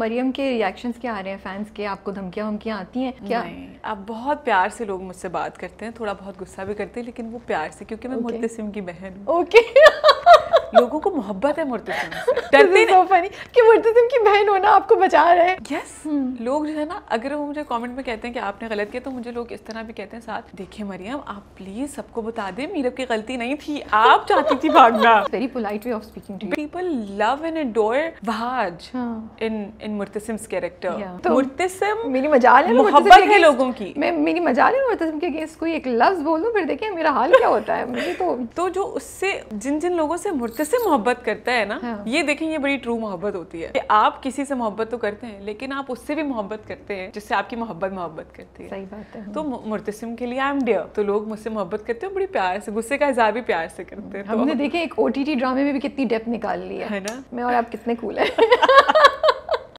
मरियम के रिएक्शंस क्या आ रहे हैं फैंस के आपको धमकियाँ वमकियाँ आती हैं क्या नहीं अब बहुत प्यार से लोग मुझसे बात करते हैं थोड़ा बहुत गुस्सा भी करते हैं लेकिन वो प्यार से क्योंकि मैं okay. मुतसिम की बहन ओके okay. लोगों को मोहब्बत है मुर्तसिम से डरते so funny, कि मुर्तसिम की बहन होना आपको बचा रहे हैं यस yes. हम्म। लोग जो है ना अगर वो मुझे कमेंट में कहते हैं कि आपने गलत किया तो मुझे लोग इस तरह भी कहते हैं साथ देखिए मरियम आप प्लीज सबको बता दें मीरब की गलती नहीं थी आप चाहती थी भागना very polite way of speaking to people love and adore Wahaj in in Murtasim's character Murtasim मेरी मजाल है मोहब्बत है लोगों की मैं मेरी मजाल है मुर्तसिम के अगेंस्ट कोई एक लफ्ज बोलूं फिर देखिए मेरा हाल क्या होता है मुझे तो तो जो उससे जिन जिन लोगों से मुर्त जिससे मोहब्बत करता है ना हाँ। ये देखें ये बड़ी ट्रू मोहब्बत होती है कि आप किसी से मोहब्बत तो करते हैं लेकिन आप उससे भी मोहब्बत करते हैं जिससे आपकी मोहब्बत मोहब्बत करती है सही बात है तो मुर्तसिम के लिए आई एम डियर तो लोग मुझसे मोहब्बत करते हैं बड़ी प्यार से गुस्से का इजहार भी प्यार से करते हैं तो हमने देखे एक ओ ड्रामे में भी कितनी डेप निकाल ली है ना मैं और आप कितने कूल है